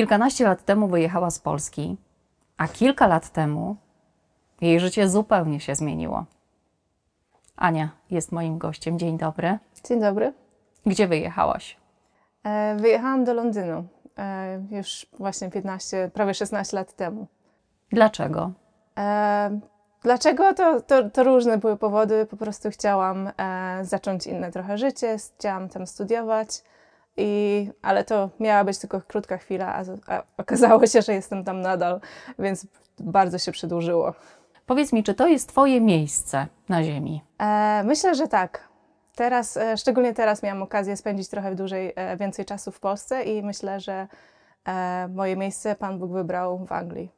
kilkanaście lat temu wyjechała z Polski, a kilka lat temu jej życie zupełnie się zmieniło. Ania jest moim gościem. Dzień dobry. Dzień dobry. Gdzie wyjechałaś? E, wyjechałam do Londynu e, już właśnie 15, prawie 16 lat temu. Dlaczego? E, dlaczego? To, to, to, różne były powody. Po prostu chciałam e, zacząć inne trochę życie, chciałam tam studiować. I, ale to miała być tylko krótka chwila, a, a okazało się, że jestem tam nadal, więc bardzo się przedłużyło. Powiedz mi, czy to jest Twoje miejsce na Ziemi? E, myślę, że tak. Teraz, e, szczególnie teraz miałam okazję spędzić trochę dłużej, e, więcej czasu w Polsce i myślę, że e, moje miejsce Pan Bóg wybrał w Anglii.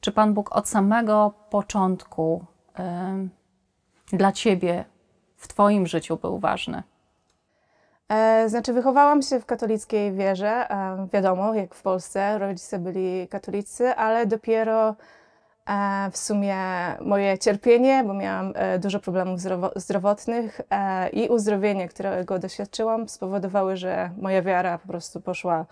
Czy Pan Bóg od samego początku dla Ciebie w Twoim życiu był ważny? E, znaczy, wychowałam się w katolickiej wierze, e, wiadomo, jak w Polsce, rodzice byli katolicy, ale dopiero e, w sumie moje cierpienie, bo miałam dużo problemów zdrowotnych i uzdrowienie, którego doświadczyłam, spowodowały, że moja wiara po prostu poszła,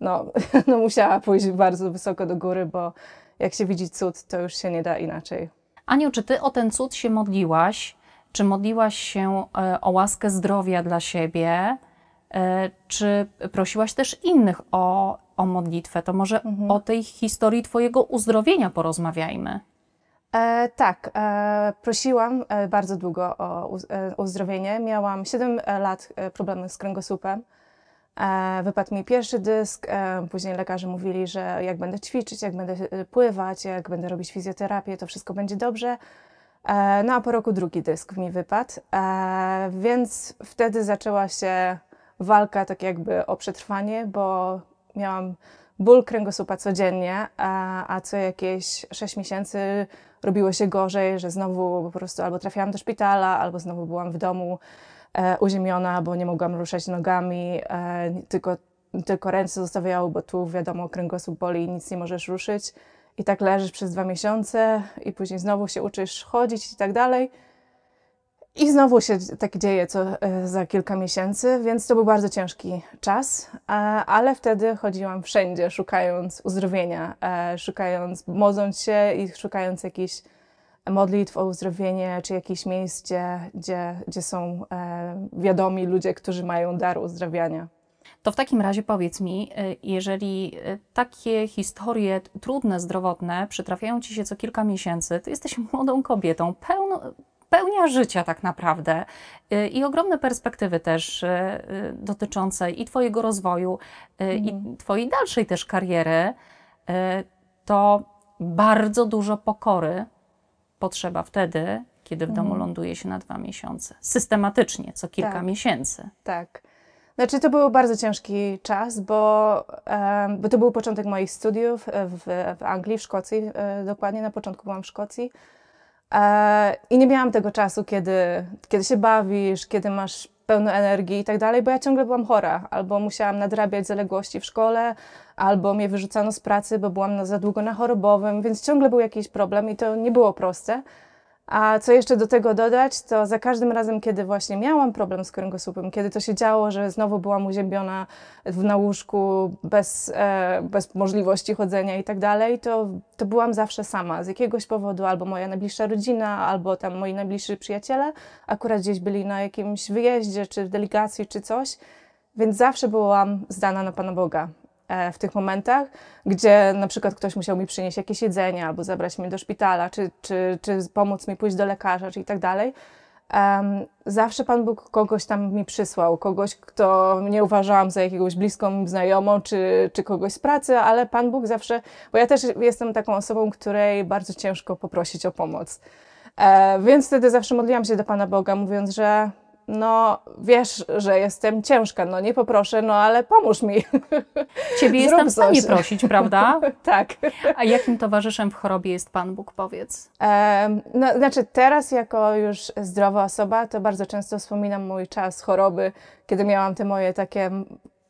no, no musiała pójść bardzo wysoko do góry, bo jak się widzi cud, to już się nie da inaczej. Aniu, czy ty o ten cud się modliłaś? Czy modliłaś się e, o łaskę zdrowia dla siebie? E, czy prosiłaś też innych o, o modlitwę? To może mhm. o tej historii Twojego uzdrowienia porozmawiajmy. E, tak, e, prosiłam e, bardzo długo o uzdrowienie. Miałam 7 lat problemów z kręgosłupem. E, wypadł mi pierwszy dysk, później lekarze mówili, że jak będę ćwiczyć, jak będę pływać, jak będę robić fizjoterapię, to wszystko będzie dobrze. E, no a po roku drugi dysk mi wypadł, e, więc wtedy zaczęła się walka tak jakby o przetrwanie, bo miałam ból kręgosłupa codziennie, e, a, co jakieś 6 miesięcy robiło się gorzej, że znowu po prostu albo trafiałam do szpitala, albo znowu byłam w domu uziemiona, bo nie mogłam ruszać nogami, tylko, tylko ręce zostawiały, bo tu wiadomo kręgosłup boli i nic nie możesz ruszyć i tak leżysz przez dwa miesiące, i później znowu się uczysz chodzić i tak dalej. I znowu się tak dzieje co e, za kilka miesięcy, więc to był bardzo ciężki czas, ale wtedy chodziłam wszędzie, szukając uzdrowienia, e, szukając, modząc się i szukając jakichś modlitw o uzdrowienie, czy jakichś miejsc, gdzie, gdzie, gdzie są e, wiadomi ludzie, którzy mają dar uzdrawiania. To w takim razie powiedz mi, y, jeżeli y, takie historie trudne, zdrowotne przytrafiają ci się co kilka miesięcy, to jesteś młodą kobietą, pełną, pełnia życia tak naprawdę y, i ogromne perspektywy też dotyczące i Twojego rozwoju, i mhm. Twojej dalszej też kariery, to bardzo dużo pokory potrzeba wtedy, kiedy w domu mhm. ląduje się na dwa miesiące. Systematycznie, co kilka tak. miesięcy. Tak. Znaczy, to był bardzo ciężki czas, bo, bo to był początek moich studiów e, w, w Anglii, w Szkocji. E, dokładnie na początku byłam w Szkocji. E, I nie miałam tego czasu, kiedy, kiedy się bawisz, kiedy masz pełno energii i tak dalej, bo ja ciągle byłam chora, albo musiałam nadrabiać zaległości w szkole, albo mnie wyrzucano z pracy, bo byłam za długo na chorobowym, więc ciągle był jakiś problem i to nie było proste. A co jeszcze do tego dodać, to za każdym razem, kiedy właśnie miałam problem z kręgosłupem, kiedy to się działo, że znowu byłam uziębiona na łóżku bez, e, bez możliwości chodzenia i tak dalej, to, to byłam zawsze sama. Z jakiegoś powodu albo moja najbliższa rodzina, albo tam moi najbliżsi przyjaciele akurat gdzieś byli na jakimś wyjeździe, czy w delegacji, czy coś, więc zawsze byłam zdana na Pana Boga. E, w tych momentach, gdzie na przykład ktoś musiał mi przynieść jakieś jedzenie albo zabrać mnie do szpitala, czy, czy, czy pomóc mi pójść do lekarza, czy i tak dalej. Um, zawsze Pan Bóg kogoś tam mi przysłał, kogoś, kto nie uważałam za jakiegoś bliską znajomą, czy, czy kogoś z pracy, ale Pan Bóg zawsze, bo ja też jestem taką osobą, której bardzo ciężko poprosić o pomoc. E, więc wtedy zawsze modliłam się do Pana Boga, mówiąc, że no wiesz, że jestem ciężka, no nie poproszę, no ale pomóż mi. Ciebie jestem w stanie prosić, prawda? tak. A jakim towarzyszem w chorobie jest Pan Bóg, powiedz? E, no, znaczy teraz jako już zdrowa osoba, to bardzo często wspominam mój czas choroby, kiedy miałam te moje takie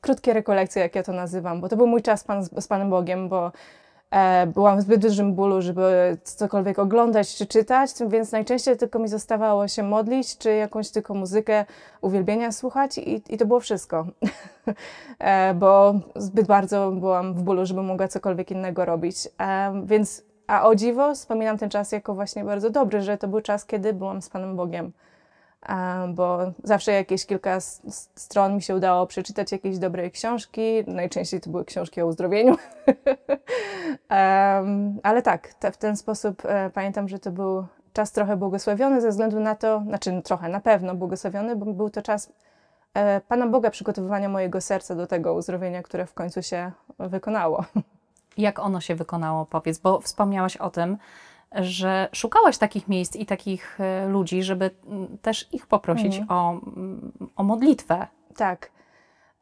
krótkie rekolekcje, jak ja to nazywam, bo to był mój czas pan, z Panem Bogiem, bo E, byłam w zbyt dużym bólu, żeby cokolwiek oglądać czy czytać, więc najczęściej tylko mi zostawało się modlić, czy jakąś tylko muzykę uwielbienia słuchać i, i to było wszystko. E, bo zbyt bardzo byłam w bólu, żeby mogła cokolwiek innego robić. E, więc, a o dziwo, wspominam ten czas jako właśnie bardzo dobry, że to był czas, kiedy byłam z Panem Bogiem bo zawsze jakieś kilka stron mi się udało przeczytać jakieś dobre książki. Najczęściej to były książki o uzdrowieniu. ale tak, w ten sposób e, pamiętam, że to był czas trochę błogosławiony ze względu na to, znaczy trochę na pewno błogosławiony, bo był to czas e, Pana Boga przygotowywania mojego serca do tego uzdrowienia, które w końcu się wykonało. Jak ono się wykonało, powiedz, bo wspomniałaś o tym, że szukałaś takich miejsc i takich e, ludzi, żeby mm, też ich poprosić mhm. o, mm, o modlitwę. Tak.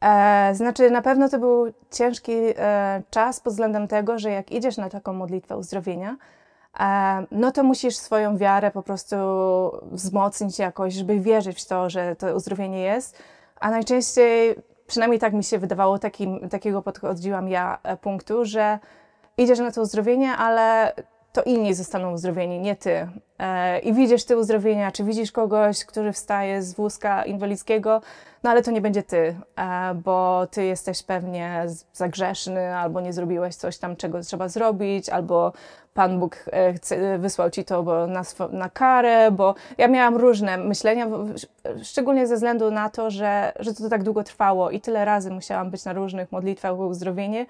E, znaczy, na pewno to był ciężki e, czas pod względem tego, że jak idziesz na taką modlitwę uzdrowienia, e, no to musisz swoją wiarę po prostu wzmocnić jakoś, żeby wierzyć w to, że to uzdrowienie jest. A najczęściej, przynajmniej tak mi się wydawało, takim, takiego podchodziłam ja e, punktu, że idziesz na to uzdrowienie, ale to inni zostaną uzdrowieni, nie ty. E, I widzisz ty uzdrowienia, czy widzisz kogoś, który wstaje z wózka inwalidzkiego, no ale to nie będzie ty, e, bo ty jesteś pewnie zagrzeszny, albo nie zrobiłeś coś tam, czego trzeba zrobić, albo Pan Bóg e, wysłał ci to bo na, na karę, bo ja miałam różne myślenia, szczególnie ze względu na to, że, że to tak długo trwało i tyle razy musiałam być na różnych modlitwach o uzdrowienie,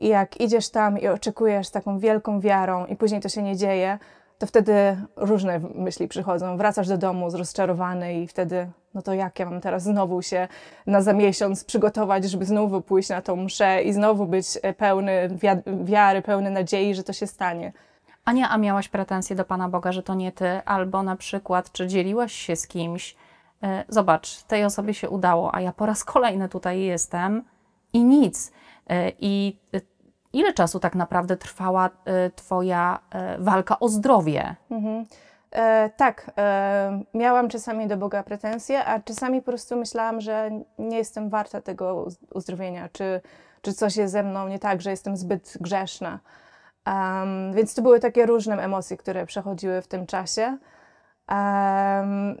i jak idziesz tam i oczekujesz z taką wielką wiarą, i później to się nie dzieje, to wtedy różne myśli przychodzą. Wracasz do domu zrozczarowany i wtedy, no to jak ja mam teraz znowu się na za miesiąc przygotować, żeby znowu pójść na tą mszę i znowu być e, pełny wiary, pełny nadziei, że to się stanie. Ania, a miałaś pretensje do Pana Boga, że to nie Ty, albo na przykład, czy dzieliłaś się z kimś, e, zobacz, tej osobie się udało, a ja po raz kolejny tutaj jestem i nic. E, I ile czasu tak naprawdę trwała e, Twoja e, walka o zdrowie? Mhm. E, tak, e, miałam czasami do Boga pretensje, a czasami po prostu myślałam, że nie jestem warta tego uzdrowienia, czy, czy coś jest ze mną nie tak, że jestem zbyt grzeszna. Um, więc to były takie różne emocje, które przechodziły w tym czasie. Um,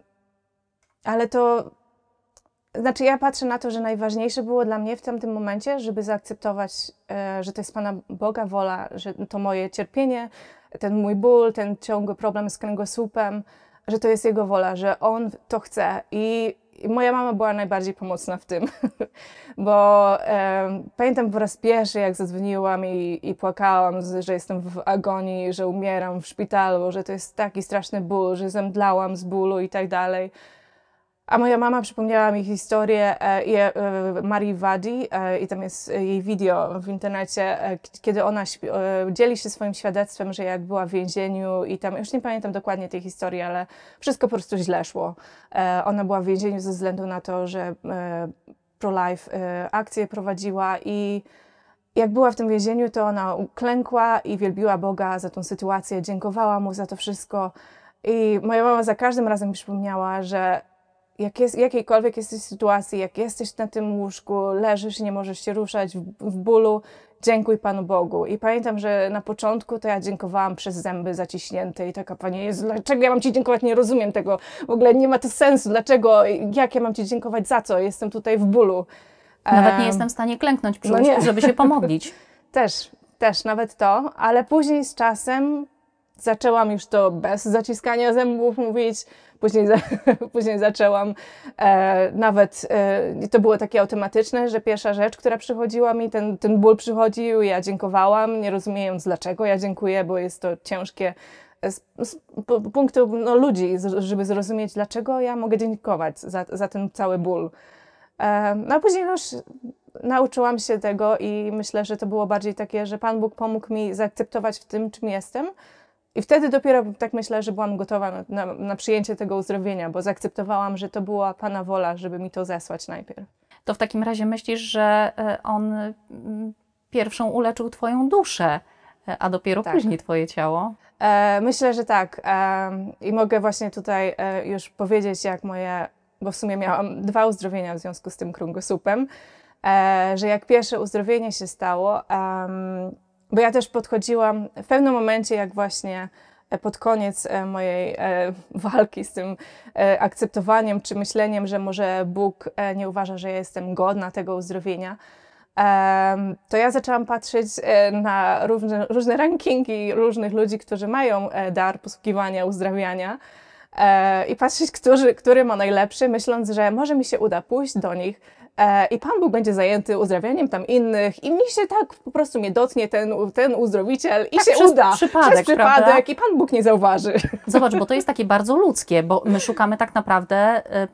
ale to znaczy, ja patrzę na to, że najważniejsze było dla mnie w tamtym momencie, żeby zaakceptować, e, że to jest Pana Boga wola, że to moje cierpienie, ten mój ból, ten ciągły problem z kręgosłupem, że to jest Jego wola, że On to chce. I moja mama była najbardziej pomocna w tym, bo e, pamiętam po raz pierwszy, jak zadzwoniłam i, i płakałam, że jestem w agonii, że umieram w szpitalu, że to jest taki straszny ból, że zemdlałam z bólu i tak dalej. A moja mama przypomniała mi historię e, e, Marii Wadi e, i tam jest jej video w internecie, e, kiedy ona e, dzieli się swoim świadectwem, że jak była w więzieniu i tam, już nie pamiętam dokładnie tej historii, ale wszystko po prostu źle szło. E, ona była w więzieniu ze względu na to, że pro-life akcję prowadziła i jak była w tym więzieniu, to ona uklękła i wielbiła Boga za tą sytuację, dziękowała mu za to wszystko. I moja mama za każdym razem mi przypomniała, że jak jest, jakiejkolwiek jesteś sytuacji, jak jesteś na tym łóżku, leżysz i nie możesz się ruszać w, w, bólu, dziękuj Panu Bogu. I pamiętam, że na początku to ja dziękowałam przez zęby zaciśnięte i taka, Panie Jezu, dlaczego ja mam Ci dziękować? Nie rozumiem tego, w ogóle nie ma to sensu, dlaczego, jak ja mam Ci dziękować za co? Jestem tutaj w bólu. Nawet nie jestem w stanie klęknąć przy no łóżku, żeby się pomodlić. też, też, nawet to, ale później z czasem zaczęłam już to bez zaciskania zębów mówić, Później, za, później zaczęłam e, nawet, e, to było takie automatyczne, że pierwsza rzecz, która przychodziła mi, ten, ten ból przychodził, ja dziękowałam, nie rozumiejąc dlaczego ja dziękuję, bo jest to ciężkie z, z punktu no, ludzi, żeby zrozumieć, dlaczego ja mogę dziękować za, za ten cały ból. E, no a później już nauczyłam się tego i myślę, że to było bardziej takie, że Pan Bóg pomógł mi zaakceptować w tym, czym jestem, i wtedy dopiero tak myślę, że byłam gotowa na, na, na, przyjęcie tego uzdrowienia, bo zaakceptowałam, że to była Pana wola, żeby mi to zesłać najpierw. To w takim razie myślisz, że e, on mm, pierwszą uleczył Twoją duszę, e, a dopiero tak. później Twoje ciało? E, myślę, że tak. E, I mogę właśnie tutaj e, już powiedzieć, jak moje, bo w sumie miałam dwa uzdrowienia w związku z tym kręgosłupem, e, że jak pierwsze uzdrowienie się stało, bo ja też podchodziłam w pewnym momencie, jak właśnie e, pod koniec e, mojej e, walki z tym akceptowaniem czy myśleniem, że może Bóg nie uważa, że ja jestem godna tego uzdrowienia, to ja zaczęłam patrzeć na różne, różne rankingi różnych ludzi, którzy mają dar posługiwania, uzdrawiania i patrzeć, który, który ma najlepszy, myśląc, że może mi się uda pójść do nich E, i Pan Bóg będzie zajęty uzdrawianiem tam innych i mi się tak po prostu mnie dotnie ten, ten uzdrowiciel i tak, się przez uda. Przypadek, przez przypadek prawda? i Pan Bóg nie zauważy. Zobacz, bo to jest takie bardzo ludzkie, bo my szukamy tak naprawdę e,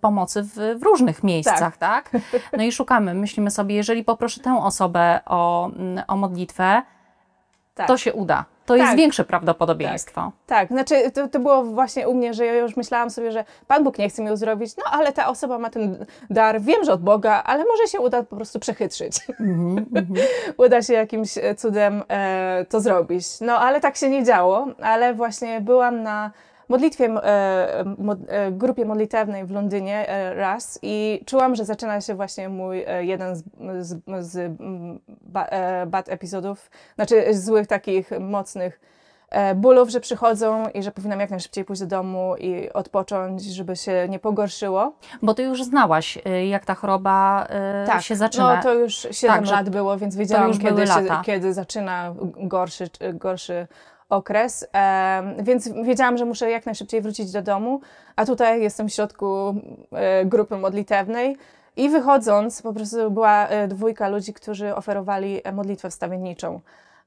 pomocy w, w różnych miejscach, tak. tak. No i szukamy, myślimy sobie, jeżeli poproszę tę osobę o, o modlitwę, tak. to się uda to tak. jest większe prawdopodobieństwo. Tak, tak. znaczy to, to było właśnie u mnie, że ja już myślałam sobie, że Pan Bóg nie chce mi zrobić, no ale ta osoba ma ten dar, wiem, że od Boga, ale może się uda po prostu przechytrzyć. Mm -hmm. uda się jakimś e, cudem e, to zrobić. No ale tak się nie działo, ale właśnie byłam na modlitwie, e, e, grupie modlitewnej w Londynie e, raz i czułam, że zaczyna się właśnie mój jeden z, z, z mm, bad epizodów, znaczy złych takich mocnych bólów, że przychodzą i że powinnam jak najszybciej pójść do domu i odpocząć, żeby się nie pogorszyło. Bo ty już znałaś, y, jak ta choroba y, tak, się zaczyna. No to już 7 tak, lat było, więc wiedziałam, kiedy, się, kiedy zaczyna gorszy, gorszy okres, więc wiedziałam, że muszę jak najszybciej wrócić do domu, a tutaj jestem w środku e, grupy modlitewnej. I wychodząc, po prostu była e, dwójka ludzi, którzy oferowali e, modlitwę wstawienniczą.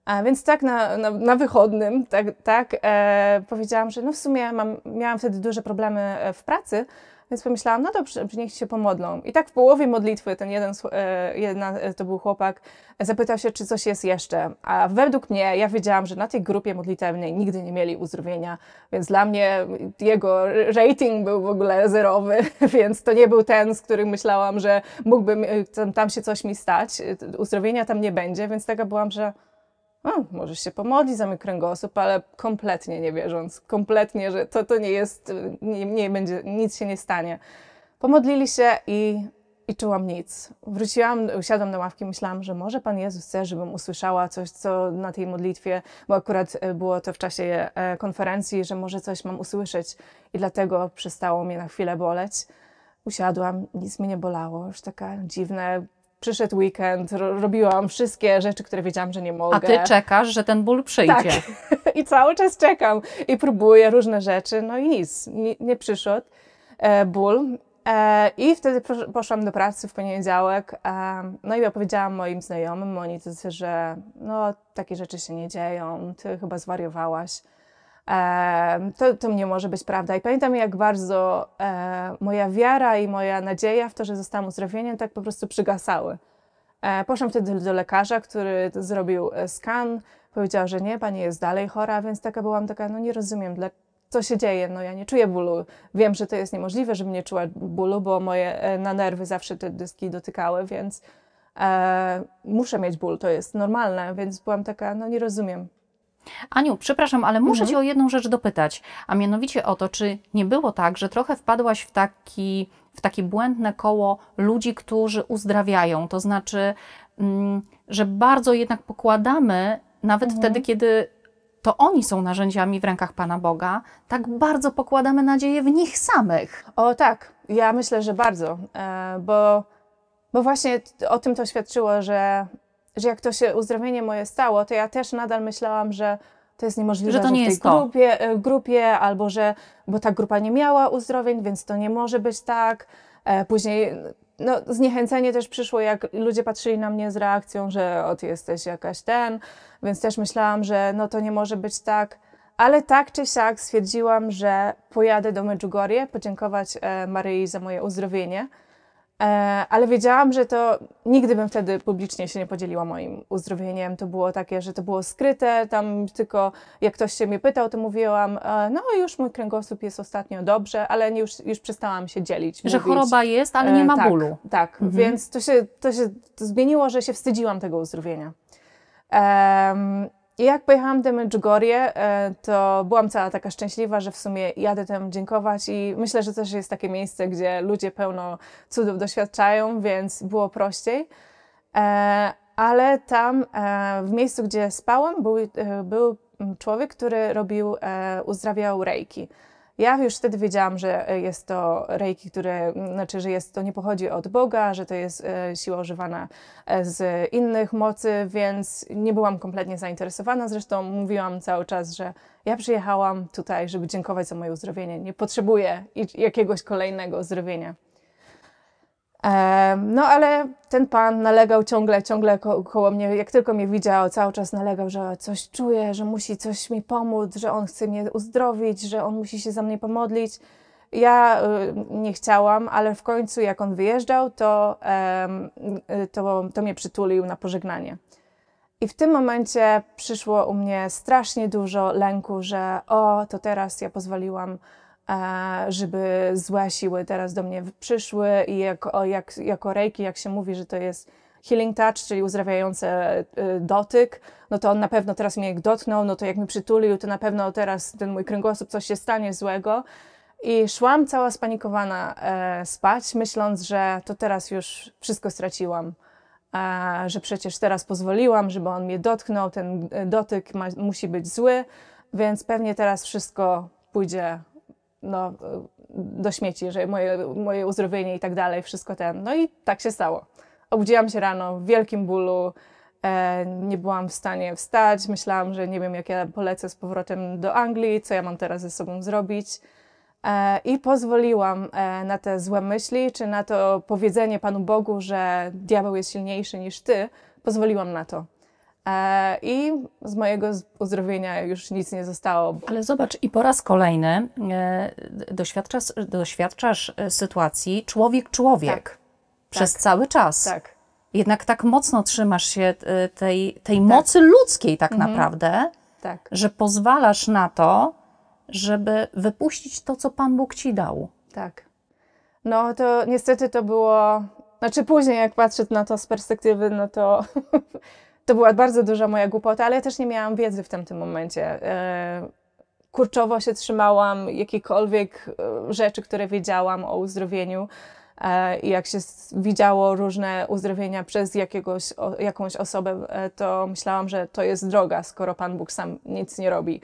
A więc tak na, na, na wychodnym, tak, tak e, powiedziałam, że no w sumie mam, miałam wtedy duże problemy w pracy, więc pomyślałam, no dobrze, niech się pomodlą. I tak w połowie modlitwy ten jeden, e, jedna, e, to był chłopak, e, zapytał się, czy coś jest jeszcze. A według mnie, ja wiedziałam, że na tej grupie modlitewnej nigdy nie mieli uzdrowienia, więc dla mnie jego rating był w ogóle zerowy, więc to nie był ten, z którym myślałam, że mógłbym, tam, tam się coś mi stać, uzdrowienia tam nie będzie, więc taka byłam, że o, możesz się pomodlić za mój kręgosłup, ale kompletnie nie wierząc, kompletnie, że to, to nie jest, nie, nie będzie, nic się nie stanie. Pomodlili się i, i czułam nic. Wróciłam, usiadłam na ławki, myślałam, że może Pan Jezus chce, żebym usłyszała coś, co na tej modlitwie, bo akurat e, było to w czasie e, konferencji, że może coś mam usłyszeć i dlatego przestało mnie na chwilę boleć. Usiadłam, nic mnie nie bolało, już taka dziwne przyszedł weekend, robiłam wszystkie rzeczy, które wiedziałam, że nie mogę. A ty czekasz, że ten ból przyjdzie. Tak. I cały czas czekam i próbuję różne rzeczy, no i nic, nie, nie przyszedł e, ból. E, I wtedy poszłam do pracy w poniedziałek, e, no i opowiedziałam moim znajomym, oni że no takie rzeczy się nie dzieją, ty chyba zwariowałaś to, to nie może być prawda. I pamiętam, jak bardzo e, moja wiara i moja nadzieja w to, że zostałam uzdrowieniem, tak po prostu przygasały. E, poszłam wtedy do lekarza, który zrobił e, skan, powiedział, że nie, pani jest dalej chora, więc taka byłam taka, no nie rozumiem, co się dzieje, no ja nie czuję bólu. Wiem, że to jest niemożliwe, żebym nie czuła bólu, bo moje na nerwy zawsze te dyski dotykały, więc e, muszę mieć ból, to jest normalne, więc byłam taka, no nie rozumiem, Aniu, przepraszam, ale muszę mhm. Cię o jedną rzecz dopytać, a mianowicie o to, czy nie było tak, że trochę wpadłaś w taki w takie błędne koło ludzi, którzy uzdrawiają. To znaczy, mm, że bardzo jednak pokładamy, nawet mhm. wtedy, kiedy to oni są narzędziami w rękach Pana Boga, tak bardzo pokładamy nadzieję w nich samych. O tak, ja myślę, że bardzo, e, bo, bo właśnie o tym to świadczyło, że że jak to się uzdrowienie moje stało, to ja też nadal myślałam, że to jest niemożliwe, że to że w tej jest grupie, to. E, grupie, albo że, bo ta grupa nie miała uzdrowień, więc to nie może być tak. E, później no, zniechęcenie też przyszło, jak ludzie patrzyli na mnie z reakcją, że o, ty jesteś jakaś ten, więc też myślałam, że no to nie może być tak. Ale tak czy siak stwierdziłam, że pojadę do Medjugorje podziękować e, Maryi za moje uzdrowienie. E, ale wiedziałam, że to nigdy bym wtedy publicznie się nie podzieliła moim uzdrowieniem. To było takie, że to było skryte, tam tylko jak ktoś się mnie pytał, to mówiłam, e, no już mój kręgosłup jest ostatnio dobrze, ale już, już przestałam się dzielić. Że mówić. choroba jest, ale e, nie ma tak, bólu. Tak, mhm. więc to się, to się to zmieniło, że się wstydziłam tego uzdrowienia. I jak pojechałam do Medjugorje, e, to byłam cała taka szczęśliwa, że w sumie jadę tam dziękować i myślę, że też jest takie miejsce, gdzie ludzie pełno cudów doświadczają, więc było prościej. E, ale tam e, w miejscu, gdzie spałam, był, był człowiek, który robił, uzdrawiał rejki. Ja już wtedy wiedziałam, że e, jest to reiki, które, znaczy, że jest to nie pochodzi od Boga, że to jest e, siła używana e, z innych mocy, więc nie byłam kompletnie zainteresowana. Zresztą mówiłam cały czas, że ja przyjechałam tutaj, żeby dziękować za moje uzdrowienie. Nie potrzebuję jakiegoś kolejnego uzdrowienia. No ale ten pan nalegał ciągle, ciągle ko koło mnie, jak tylko mnie widział, cały czas nalegał, że coś czuje, że musi coś mi pomóc, że on chce mnie uzdrowić, że on musi się za mnie pomodlić. Ja y, nie chciałam, ale w końcu jak on wyjeżdżał, to, y, to, to mnie przytulił na pożegnanie. I w tym momencie przyszło u mnie strasznie dużo lęku, że o, to teraz ja pozwoliłam żeby złe siły teraz do mnie przyszły i jako, jak, jako reiki, jak się mówi, że to jest healing touch, czyli uzdrawiający y, dotyk, no to on na pewno teraz mnie jak dotknął, no to jak mi przytulił, to na pewno teraz ten mój kręgosłup coś się stanie złego. I szłam cała spanikowana e, spać, myśląc, że to teraz już wszystko straciłam. że przecież teraz pozwoliłam, żeby on mnie dotknął, ten e, dotyk ma, musi być zły, więc pewnie teraz wszystko pójdzie no, do śmieci, że moje, moje uzdrowienie i tak dalej, wszystko ten. No i tak się stało. Obudziłam się rano w wielkim bólu, e, nie byłam w stanie wstać, myślałam, że nie wiem, jak ja polecę z powrotem do Anglii, co ja mam teraz ze sobą zrobić. E, I pozwoliłam e, na te złe myśli, czy na to powiedzenie Panu Bogu, że diabeł jest silniejszy niż ty, pozwoliłam na to. E, I z mojego uzdrowienia już nic nie zostało. Ale zobacz, i po raz kolejny e, doświadczasz, doświadczasz e, sytuacji człowiek-człowiek tak. przez tak. cały czas. Tak. Jednak tak mocno trzymasz się tej, tej tak. mocy ludzkiej, tak mhm. naprawdę, tak. że pozwalasz na to, żeby wypuścić to, co Pan Bóg ci dał. Tak. No to niestety to było. Znaczy, później, jak patrzę na to z perspektywy, no to to była bardzo duża moja głupota, ale ja też nie miałam wiedzy w tamtym momencie. E, kurczowo się trzymałam jakichkolwiek e, rzeczy, które wiedziałam o uzdrowieniu. E, I jak się widziało różne uzdrowienia przez jakiegoś, jakąś osobę, to myślałam, że to jest droga, skoro Pan Bóg sam nic nie robi.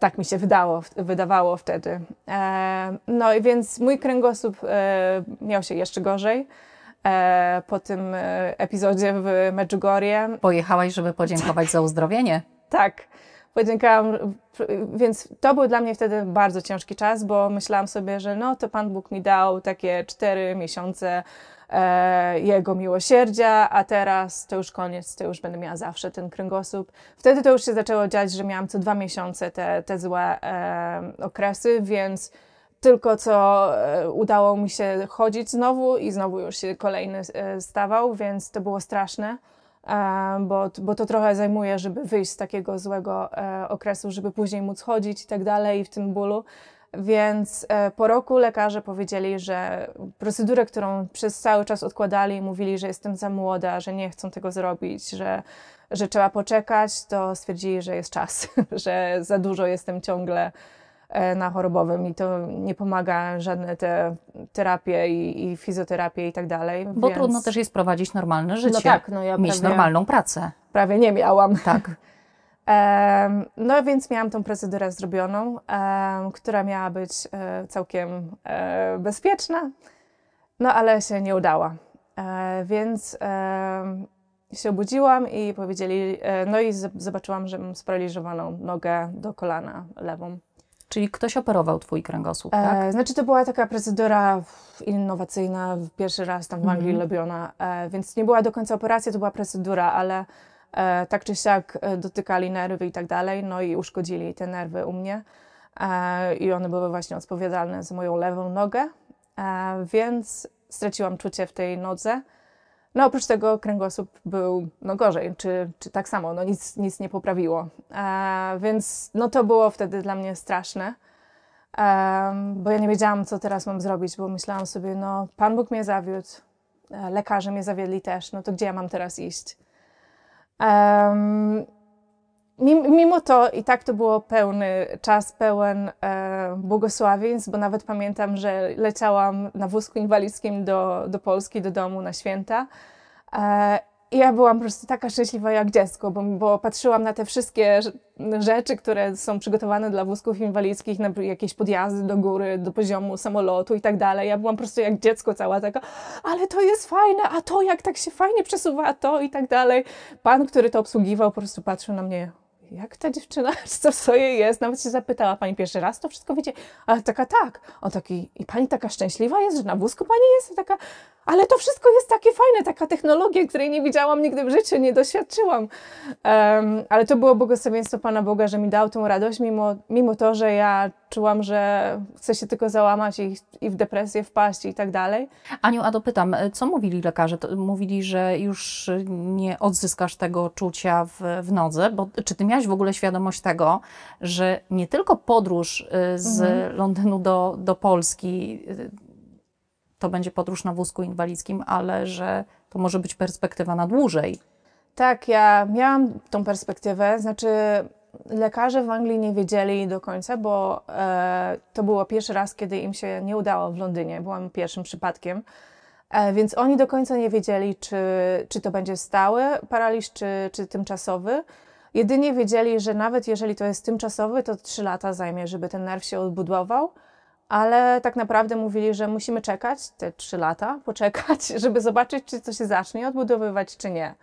Tak mi się wydało, wydawało wtedy. No i więc mój kręgosłup miał się jeszcze gorzej. E, po tym e, epizodzie w Medjugorje. Pojechałaś, żeby podziękować za uzdrowienie. Tak, podziękowałam, więc to był dla mnie wtedy bardzo ciężki czas, bo myślałam sobie, że no to Pan Bóg mi dał takie cztery miesiące e, Jego miłosierdzia, a teraz to już koniec, to już będę miała zawsze ten kręgosłup. Wtedy to już się zaczęło dziać, że miałam co dwa miesiące te, te złe e, okresy, więc tylko co e, udało mi się chodzić znowu i znowu już się kolejny e, stawał, więc to było straszne, e, bo, bo to trochę zajmuje, żeby wyjść z takiego złego okresu, żeby później móc chodzić i tak dalej i w tym bólu. Więc po roku lekarze powiedzieli, że procedurę, którą przez cały czas odkładali, mówili, że jestem za młoda, że nie chcą tego zrobić, że, że trzeba poczekać, to stwierdzili, że jest czas, że za dużo jestem ciągle E, na chorobowym i to nie pomaga żadne te terapie i, i fizjoterapie i tak dalej. Bo więc... trudno też jest prowadzić normalne no życie. No tak, no ja Mieć prawie, normalną pracę. Prawie nie miałam. Tak. no więc miałam tą procedurę zrobioną, która miała być e, całkiem e, bezpieczna, no ale się nie udała. Więc się obudziłam i powiedzieli, no i zobaczyłam, że mam sparaliżowaną nogę do kolana lewą. Czyli ktoś operował twój kręgosłup, e, tak? E, znaczy to była taka procedura innowacyjna, pierwszy raz tam w Anglii mm. robiona, e, więc nie była do końca operacja, to była procedura, ale e, tak czy siak dotykali nerwy i tak dalej, no i uszkodzili te nerwy u mnie e, i one były właśnie odpowiedzialne za moją lewą nogę, e, więc straciłam czucie w tej nodze no oprócz tego kręgosłup był no, gorzej, czy, czy tak samo, no, nic, nic nie poprawiło. E, więc no, to było wtedy dla mnie straszne, e, bo ja nie wiedziałam, co teraz mam zrobić, bo myślałam sobie, no Pan Bóg mnie zawiódł, e, lekarze mnie zawiedli też, no to gdzie ja mam teraz iść? Mimo to i tak to było pełny czas, pełen e, błogosławieństw, bo nawet pamiętam, że leciałam na wózku inwalidzkim do, do Polski, do domu na święta. E, i ja byłam po prostu taka szczęśliwa jak dziecko, bo, bo, patrzyłam na te wszystkie rzeczy, które są przygotowane dla wózków inwalidzkich, na jakieś podjazdy do góry, do poziomu samolotu i tak dalej. Ja byłam po prostu jak dziecko cała taka, ale to jest fajne, a to jak tak się fajnie przesuwa, a to i tak dalej. Pan, który to obsługiwał, po prostu patrzył na mnie, jak ta dziewczyna, co sobie jest, nawet się zapytała pani pierwszy raz, to wszystko wiecie, ale taka tak. On taki, i pani taka szczęśliwa jest, że na wózku pani jest, taka, ale to wszystko jest takie fajne, taka technologia, której nie widziałam nigdy w życiu, nie doświadczyłam. Um, ale to było błogosławieństwo Pana Boga, że mi dał tą radość, mimo, mimo to, że ja czułam, że chcę się tylko załamać i, i w depresję wpaść i tak dalej. Aniu, a dopytam, e, co mówili lekarze? To mówili, że już nie odzyskasz tego czucia w, w nodze, bo czy ty miałaś w ogóle świadomość tego, że nie tylko podróż e, z mhm. Londynu do, do Polski e, to będzie podróż na wózku inwalidzkim, ale że to może być perspektywa na dłużej. Tak, ja miałam tą perspektywę, znaczy lekarze w Anglii nie wiedzieli do końca, bo e, to było pierwszy raz, kiedy im się nie udało w Londynie, byłam pierwszym przypadkiem, e, więc oni do końca nie wiedzieli, czy, czy to będzie stały paraliż, czy, czy tymczasowy. Jedynie wiedzieli, że nawet jeżeli to jest tymczasowy, to trzy lata zajmie, żeby ten nerw się odbudował ale tak naprawdę mówili, że musimy czekać te trzy lata, poczekać, żeby zobaczyć, czy coś się zacznie odbudowywać, czy nie.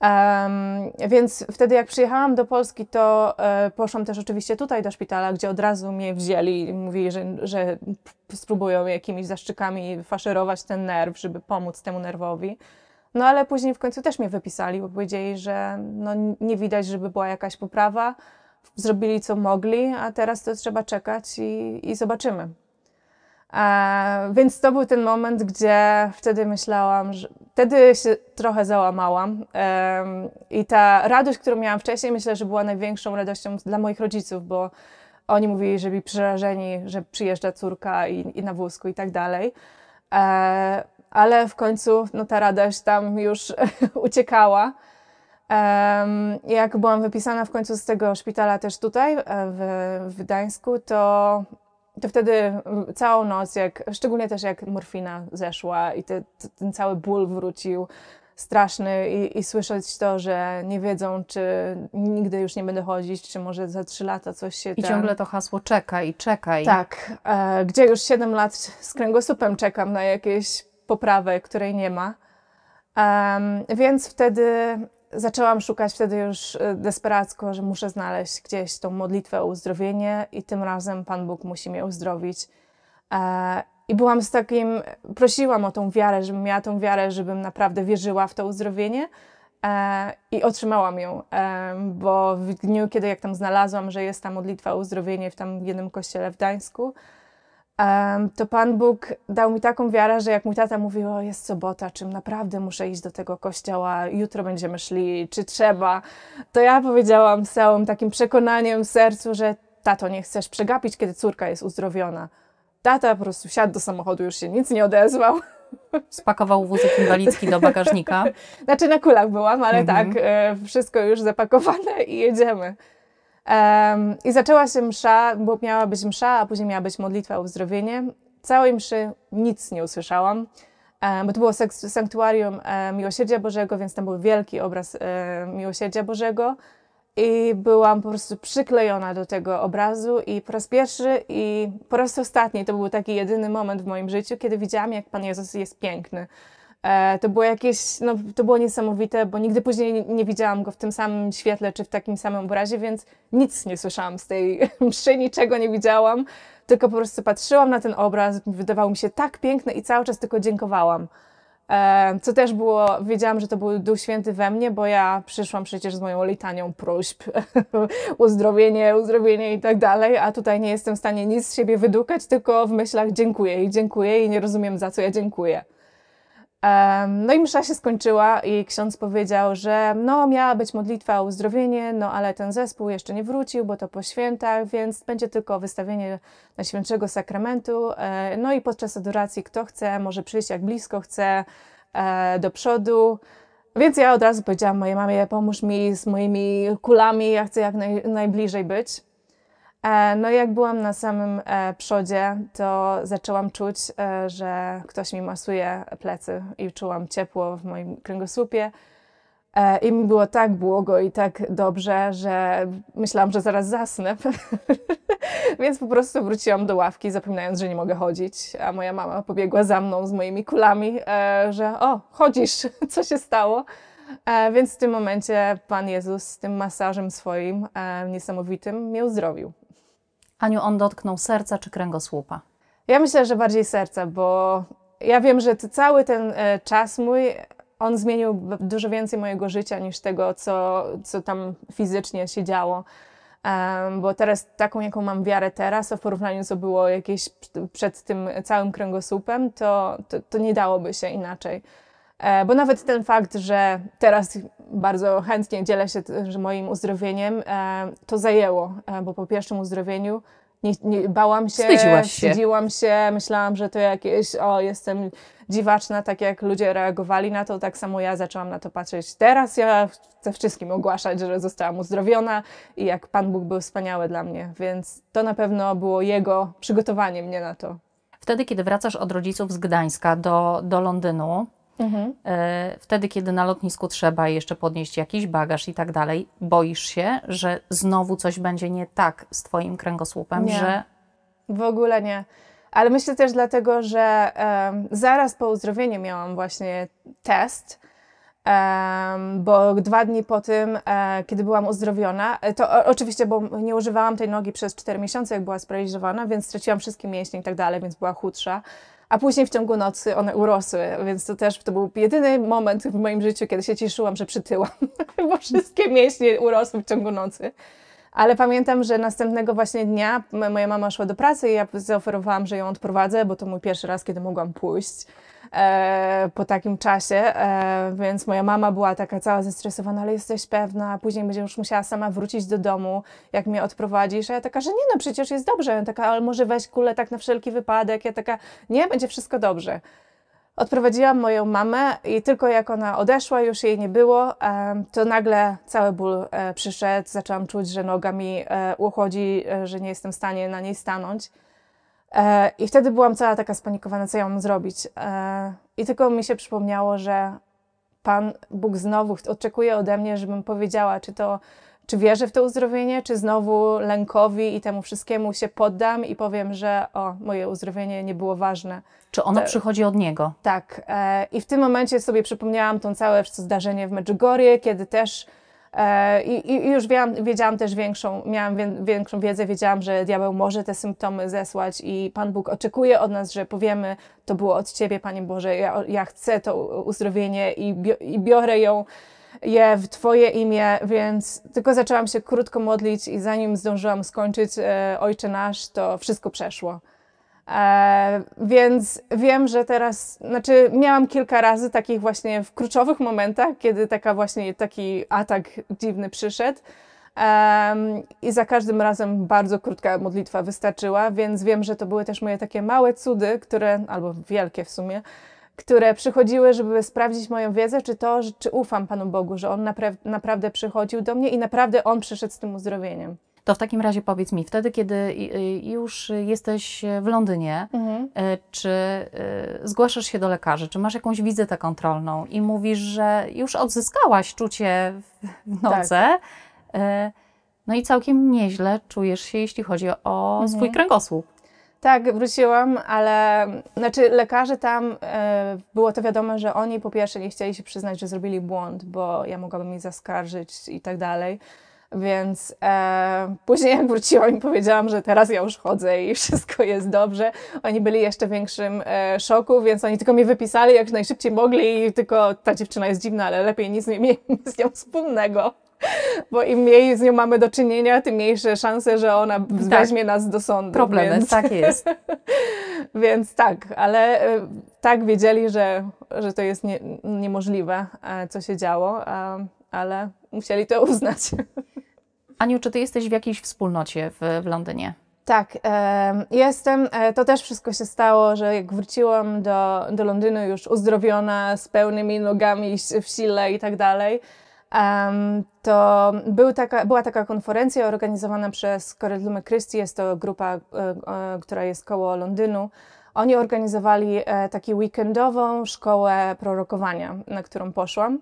Um, więc wtedy, jak przyjechałam do Polski, to e, poszłam też oczywiście tutaj do szpitala, gdzie od razu mnie wzięli i mówili, że, że spróbują jakimiś zaszczykami faszerować ten nerw, żeby pomóc temu nerwowi. No ale później w końcu też mnie wypisali, bo powiedzieli, że no, nie widać, żeby była jakaś poprawa zrobili co mogli, a teraz to trzeba czekać i, i zobaczymy. E, więc to był ten moment, gdzie wtedy myślałam, że wtedy się trochę załamałam e, i ta radość, którą miałam wcześniej, myślę, że była największą radością dla moich rodziców, bo oni mówili, że byli przerażeni, że przyjeżdża córka i, i na wózku i tak dalej. E, ale w końcu no, ta radość tam już uciekała. Jak byłam wypisana w końcu z tego szpitala też tutaj, e, w, Gdańsku, to, to wtedy całą noc, jak, szczególnie też jak morfina zeszła i te, ten cały ból wrócił, straszny i, i, słyszeć to, że nie wiedzą, czy nigdy już nie będę chodzić, czy może za trzy lata coś się... I ten... ciągle to hasło czekaj, czekaj. Tak, e, gdzie już siedem lat z kręgosłupem czekam na jakieś poprawę, której nie ma. Um, więc wtedy zaczęłam szukać wtedy już y, desperacko, że muszę znaleźć gdzieś tą modlitwę o uzdrowienie i tym razem Pan Bóg musi mnie uzdrowić. E, I byłam z takim, prosiłam o tą wiarę, żebym miała tą wiarę, żebym naprawdę wierzyła w to uzdrowienie. E, I otrzymałam ją, e, bo w dniu, kiedy jak tam znalazłam, że jest ta modlitwa o uzdrowienie w tam jednym kościele w Gdańsku, to Pan Bóg dał mi taką wiarę, że jak mój tata mówił, o jest sobota, czym naprawdę muszę iść do tego kościoła, jutro będziemy szli, czy trzeba, to ja powiedziałam z całym takim przekonaniem w sercu, że tato, nie chcesz przegapić, kiedy córka jest uzdrowiona. Tata po prostu siadł do samochodu, już się nic nie odezwał. Spakował wózek inwalidzki do bagażnika. Znaczy na kulach byłam, ale mhm. tak, e, wszystko już zapakowane i jedziemy. Um, I zaczęła się msza, bo miała być msza, a później miała być modlitwa o uzdrowienie. Całej mszy nic nie usłyszałam, um, bo to było sanktuarium Miłosierdzia Bożego, więc tam był wielki obraz Miłosierdzia Bożego. I byłam po prostu przyklejona do tego obrazu i po raz pierwszy i po raz ostatni to był taki jedyny moment w moim życiu, kiedy widziałam, jak Pan Jezus jest piękny. E, to było jakieś, no to było niesamowite, bo nigdy później nie widziałam go w tym samym świetle czy w takim samym obrazie, więc nic nie słyszałam z tej mszy, niczego nie widziałam, tylko po prostu patrzyłam na ten obraz, wydawał mi się tak piękny i cały czas tylko dziękowałam. E, co też było, wiedziałam, że to był Duch Święty we mnie, bo ja przyszłam przecież z moją litanią próśb, uzdrowienie, uzdrowienie i tak dalej, a tutaj nie jestem w stanie nic z siebie wydukać, tylko w myślach dziękuję i dziękuję i nie rozumiem za co ja dziękuję. No i msza się skończyła i ksiądz powiedział, że no miała być modlitwa o uzdrowienie, no ale ten zespół jeszcze nie wrócił, bo to po świętach, więc będzie tylko wystawienie na sakramentu. E, no i podczas adoracji kto chce, może przyjść jak blisko chce, e, do przodu. Więc ja od razu powiedziałam mojej mamie, pomóż mi z moimi kulami, ja chcę jak naj, najbliżej być. E, no i jak byłam na samym e, przodzie, to zaczęłam czuć, e, że ktoś mi masuje plecy i czułam ciepło w moim kręgosłupie. I mi było tak błogo i tak dobrze, że myślałam, że zaraz zasnę. Więc po prostu wróciłam do ławki, zapominając, że nie mogę chodzić. A moja mama pobiegła za mną z moimi kulami, że o, chodzisz, co się stało? Więc w tym momencie Pan Jezus z tym masażem swoim niesamowitym mnie uzdrowił. Aniu, on dotknął serca czy kręgosłupa? Ja myślę, że bardziej serca, bo ja wiem, że cały ten e, czas mój, on zmienił dużo więcej mojego życia niż tego, co, co tam fizycznie się działo. Um, bo teraz taką, jaką mam wiarę teraz, a w porównaniu co było jakieś przed tym całym kręgosłupem, to, to, to nie dałoby się inaczej. E, bo nawet ten fakt, że teraz bardzo chętnie dzielę się moim uzdrowieniem, e, to zajęło, e, bo po pierwszym uzdrowieniu nie, nie, bałam się, Wstydziłaś się, wstydziłam się, myślałam, że to jakieś, o jestem dziwaczna, tak jak ludzie reagowali na to, tak samo ja zaczęłam na to patrzeć. Teraz ja chcę wszystkim ogłaszać, że zostałam uzdrowiona i jak Pan Bóg był wspaniały dla mnie, więc to na pewno było Jego przygotowanie mnie na to. Wtedy, kiedy wracasz od rodziców z Gdańska do, do Londynu, Mhm. E, wtedy, kiedy na lotnisku trzeba jeszcze podnieść jakiś bagaż i tak dalej, boisz się, że znowu coś będzie nie tak z Twoim kręgosłupem, nie. że. W ogóle nie. Ale myślę też dlatego, że um, zaraz po uzdrowieniu miałam właśnie test. Um, bo dwa dni po tym, e, kiedy byłam uzdrowiona, e, to o, oczywiście, bo nie używałam tej nogi przez 4 miesiące, jak była sparaliżowana, więc straciłam wszystkie mięśnie i tak dalej, więc była chudsza a później w ciągu nocy one urosły, więc to też to był jedyny moment w moim życiu, kiedy się cieszyłam, że przytyłam, bo wszystkie mięśnie urosły w ciągu nocy. Ale pamiętam, że następnego właśnie dnia moja mama szła do pracy i ja zaoferowałam, że ją odprowadzę, bo to mój pierwszy raz, kiedy mogłam pójść. E, po takim czasie, e, więc moja mama była taka cała zestresowana, ale jesteś pewna, później będzie już musiała sama wrócić do domu, jak mnie odprowadzisz, a ja taka, że nie no, przecież jest dobrze, ja taka, ale może weź kulę tak na wszelki wypadek, ja taka, nie, będzie wszystko dobrze. Odprowadziłam moją mamę i tylko jak ona odeszła, już jej nie było, e, to nagle cały ból przyszedł, zaczęłam czuć, że noga mi uchodzi, że nie jestem w stanie na niej stanąć. E, I wtedy byłam cała taka spanikowana, co ja mam zrobić. E, I tylko mi się przypomniało, że Pan Bóg znowu oczekuje ode mnie, żebym powiedziała, czy to czy wierzę w to uzdrowienie, czy znowu lękowi i temu wszystkiemu się poddam i powiem, że o, moje uzdrowienie nie było ważne. Czy ono to, e, przychodzi od niego? Tak. E, I w tym momencie sobie przypomniałam to całe zdarzenie w Medjugorje, kiedy też E, I, i już wiedziałam, wiedziałam też większą, miałam wie, większą wiedzę, wiedziałam, że diabeł może te symptomy zesłać i Pan Bóg oczekuje od nas, że powiemy, to było od Ciebie, Panie Boże, ja, ja chcę to uzdrowienie i, i biorę ją je w Twoje imię, więc tylko zaczęłam się krótko modlić i zanim zdążyłam skończyć e, Ojcze Nasz, to wszystko przeszło. E, więc wiem, że teraz, znaczy miałam kilka razy takich właśnie w kluczowych momentach, kiedy taka właśnie taki atak dziwny przyszedł. Um, I za każdym razem bardzo krótka modlitwa wystarczyła, więc wiem, że to były też moje takie małe cudy, które, albo wielkie w sumie, które przychodziły, żeby sprawdzić moją wiedzę, czy to, czy ufam Panu Bogu, że On napra naprawdę przychodził do mnie i naprawdę On przyszedł z tym uzdrowieniem. To w takim razie powiedz mi, wtedy, kiedy już jesteś w Londynie, mhm. E, czy e, zgłaszasz się do lekarzy, czy masz jakąś wizytę kontrolną i mówisz, że już odzyskałaś czucie w nocy, tak. E, no i całkiem nieźle czujesz się, jeśli chodzi o mhm. swój kręgosłup. Tak, wróciłam, ale znaczy lekarze tam y, było to wiadomo, że oni po pierwsze nie chcieli się przyznać, że zrobili błąd, bo ja mogłabym ich zaskarżyć i tak dalej. Więc e, później jak wróciłam i powiedziałam, że teraz ja już chodzę i wszystko jest dobrze, oni byli jeszcze w większym e, szoku, więc oni tylko mnie wypisali jak najszybciej mogli i tylko ta dziewczyna jest dziwna, ale lepiej nic nie z nią wspólnego. Bo im mniej z nią mamy do czynienia, tym mniejsze szanse, że ona tak. weźmie nas do sądu. Problem, więc... tak jest. więc tak, ale e, tak wiedzieli, że, że to jest nie, niemożliwe, e, co się działo, ale musieli to uznać. Aniu, czy ty jesteś w jakiejś wspólnocie w, w Londynie? Tak, e, jestem. E, to też wszystko się stało, że jak wróciłam do, do Londynu już uzdrowiona, z pełnymi nogami w sile i tak dalej, Um, to był taka, była taka konferencja organizowana przez Corellume Christi, jest to grupa, e, e, która jest koło Londynu. Oni organizowali e, weekendową szkołę prorokowania, na którą poszłam.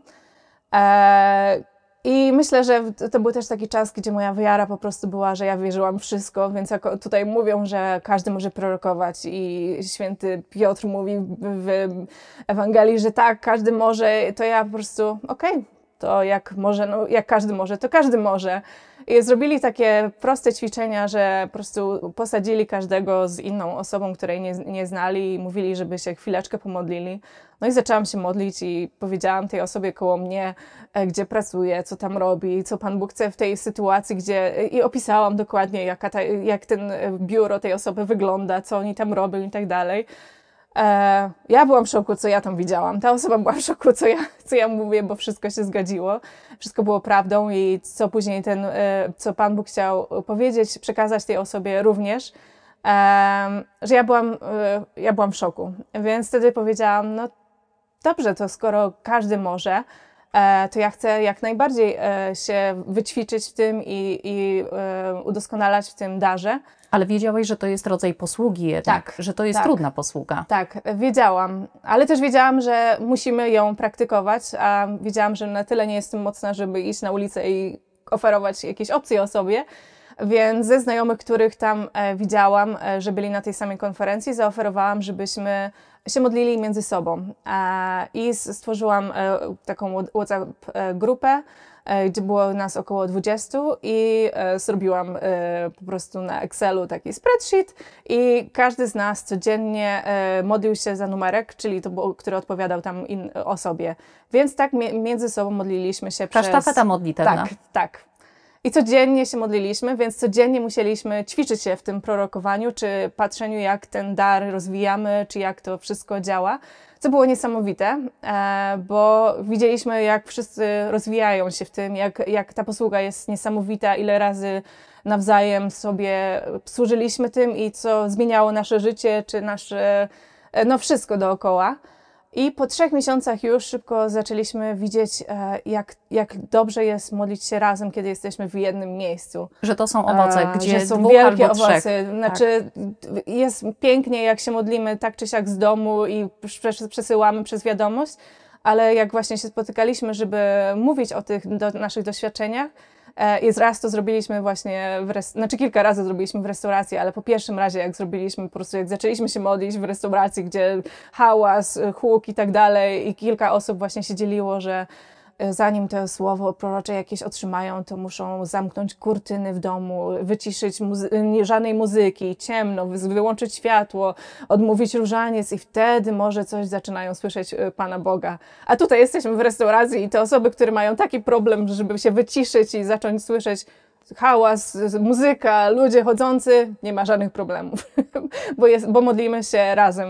E, i myślę, że to był też taki czas, gdzie moja wiara po prostu była, że ja wierzyłam wszystko, więc jako tutaj mówią, że każdy może prorokować i święty Piotr mówi w Ewangelii, że tak, każdy może, to ja po prostu, okej, okay, to jak może, no, jak każdy może, to każdy może. I zrobili takie proste ćwiczenia, że po prostu posadzili każdego z inną osobą, której nie, nie znali i mówili, żeby się chwileczkę pomodlili. No i zaczęłam się modlić i powiedziałam tej osobie koło mnie, e, gdzie pracuje, co tam robi, co Pan Bóg chce w tej sytuacji, gdzie i opisałam dokładnie, jaka ta, jak ten e, biuro tej osoby wygląda, co oni tam robią i tak dalej. E, ja byłam w szoku, co ja tam widziałam. Ta osoba była w szoku, co ja, co ja mówię, bo wszystko się zgadziło. Wszystko było prawdą i co później ten, e, co Pan Bóg chciał powiedzieć, przekazać tej osobie również, e, że ja byłam, e, ja byłam w szoku. Więc wtedy powiedziałam, no dobrze, to skoro każdy może, e, to ja chcę jak najbardziej e, się wyćwiczyć w tym i, i udoskonalać w tym darze. Ale wiedziałeś, że to jest rodzaj posługi jednak, tak, że to jest tak, trudna posługa. Tak, wiedziałam, ale też wiedziałam, że musimy ją praktykować, a wiedziałam, że na tyle nie jestem mocna, żeby iść na ulicę i oferować jakieś opcje osobie, więc ze znajomych, których tam e, widziałam, e, że byli na tej samej konferencji, zaoferowałam, żebyśmy się modlili między sobą. E, I stworzyłam taką WhatsApp grupę, E, gdzie było nas około 20 i e, zrobiłam e, po prostu na Excelu taki spreadsheet i każdy z nas codziennie modlił się za numerek, czyli to, było, który odpowiadał tam in, osobie. Więc tak między sobą modliliśmy się Ta przez... Ta sztafeta modlitewna. Tak, tak. I codziennie się modliliśmy, więc codziennie musieliśmy ćwiczyć się w tym prorokowaniu, czy patrzeniu, jak ten dar rozwijamy, czy jak to wszystko działa co było niesamowite, e, bo widzieliśmy, jak wszyscy rozwijają się w tym, jak, jak ta posługa jest niesamowita, ile razy nawzajem sobie służyliśmy tym i co zmieniało nasze życie, czy nasze, e, no wszystko dookoła. I po trzech miesiącach już szybko zaczęliśmy widzieć, e, jak, jak dobrze jest modlić się razem, kiedy jesteśmy w jednym miejscu. Że to są owoce, e, gdzie że są wielkie owoce. Trzech. Znaczy, tak. jest pięknie, jak się modlimy tak czy siak z domu i przesyłamy przez wiadomość, ale jak właśnie się spotykaliśmy, żeby mówić o tych do, naszych doświadczeniach, E, I raz to zrobiliśmy właśnie, w res- znaczy kilka razy zrobiliśmy w restauracji, ale po pierwszym razie jak zrobiliśmy, po prostu jak zaczęliśmy się modlić w restauracji, gdzie hałas, e, huk i tak dalej i kilka osób właśnie się dzieliło, że E, zanim to słowo prorocze jakieś otrzymają, to muszą zamknąć kurtyny w domu, wyciszyć muzy- e, żadnej muzyki, ciemno, wyłączyć światło, odmówić różaniec i wtedy może coś zaczynają słyszeć e, Pana Boga. A tutaj jesteśmy w restauracji i te osoby, które mają taki problem, żeby się wyciszyć i zacząć słyszeć hałas, muzyka, ludzie chodzący, nie ma żadnych problemów, bo, jest, bo modlimy się razem,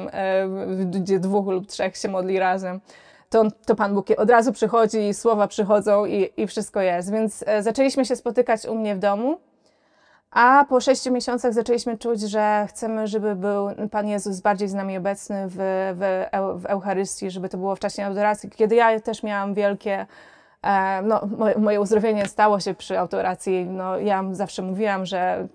gdzie dwóch lub trzech się modli razem to, to Pan Bóg od razu przychodzi, słowa przychodzą i, i wszystko jest. Więc e, zaczęliśmy się spotykać u mnie w domu, a po sześciu miesiącach zaczęliśmy czuć, że chcemy, żeby był Pan Jezus bardziej z nami obecny w, w, w Eucharystii, żeby to było w czasie adoracji, kiedy ja też miałam wielkie e, no, moje, uzdrowienie stało się przy autoracji. No, ja zawsze mówiłam, że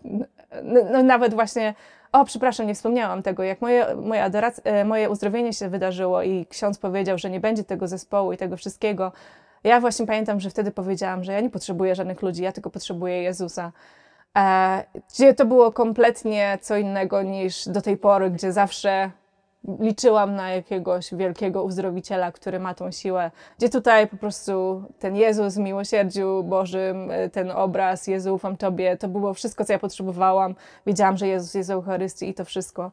no, nawet właśnie o, przepraszam, nie wspomniałam tego. Jak moje, moje, adorac- e, moje uzdrowienie się wydarzyło i ksiądz powiedział, że nie będzie tego zespołu i tego wszystkiego, ja właśnie pamiętam, że wtedy powiedziałam, że ja nie potrzebuję żadnych ludzi, ja tylko potrzebuję Jezusa. E, gdzie to było kompletnie co innego niż do tej pory, gdzie zawsze liczyłam na jakiegoś wielkiego uzdrowiciela, który ma tą siłę. Gdzie tutaj po prostu ten Jezus w miłosierdziu Bożym, y, ten obraz Jezu, ufam Tobie, to było wszystko, co ja potrzebowałam. Wiedziałam, że Jezus jest w Eucharystii i to wszystko.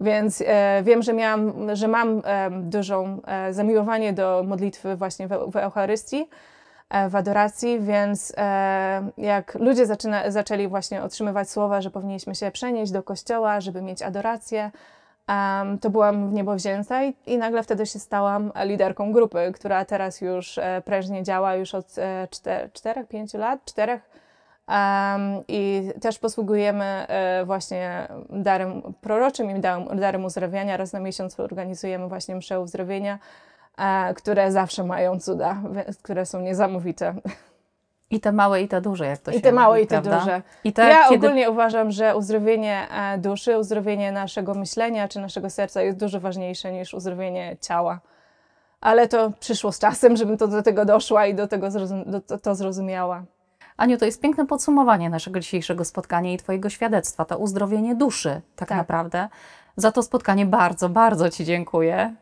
Więc e, wiem, że, miałam, że mam e, dużą e, zamiłowanie do modlitwy właśnie w, w Eucharystii, e, w adoracji, więc e, jak ludzie zaczyna, zaczęli właśnie otrzymywać słowa, że powinniśmy się przenieść do kościoła, żeby mieć adorację, Um, to byłam w niebo wzięta i, i, nagle wtedy się stałam liderką grupy, która teraz już e, prężnie działa już od 4-5 e, lat, 4 um, i też posługujemy e, właśnie darem proroczym i darem, darem uzdrawiania. Raz na miesiąc organizujemy właśnie msze uzdrowienia, e, które zawsze mają cuda, które są niesamowite. I te małe, i te duże, jak to I się I te małe, mówi, i te prawda? duże. I te, ja kiedy... ogólnie uważam, że uzdrowienie e, duszy, uzdrowienie naszego myślenia czy naszego serca jest dużo ważniejsze niż uzdrowienie ciała. Ale to przyszło z czasem, żebym to do tego doszła i do tego zrozum do, to, to zrozumiała. Aniu, to jest piękne podsumowanie naszego dzisiejszego spotkania i Twojego świadectwa, to uzdrowienie duszy, tak, tak. naprawdę. Za to spotkanie bardzo, bardzo Ci dziękuję.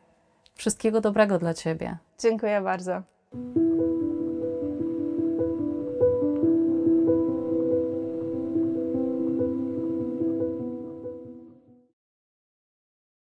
Wszystkiego dobrego dla Ciebie. Dziękuję bardzo.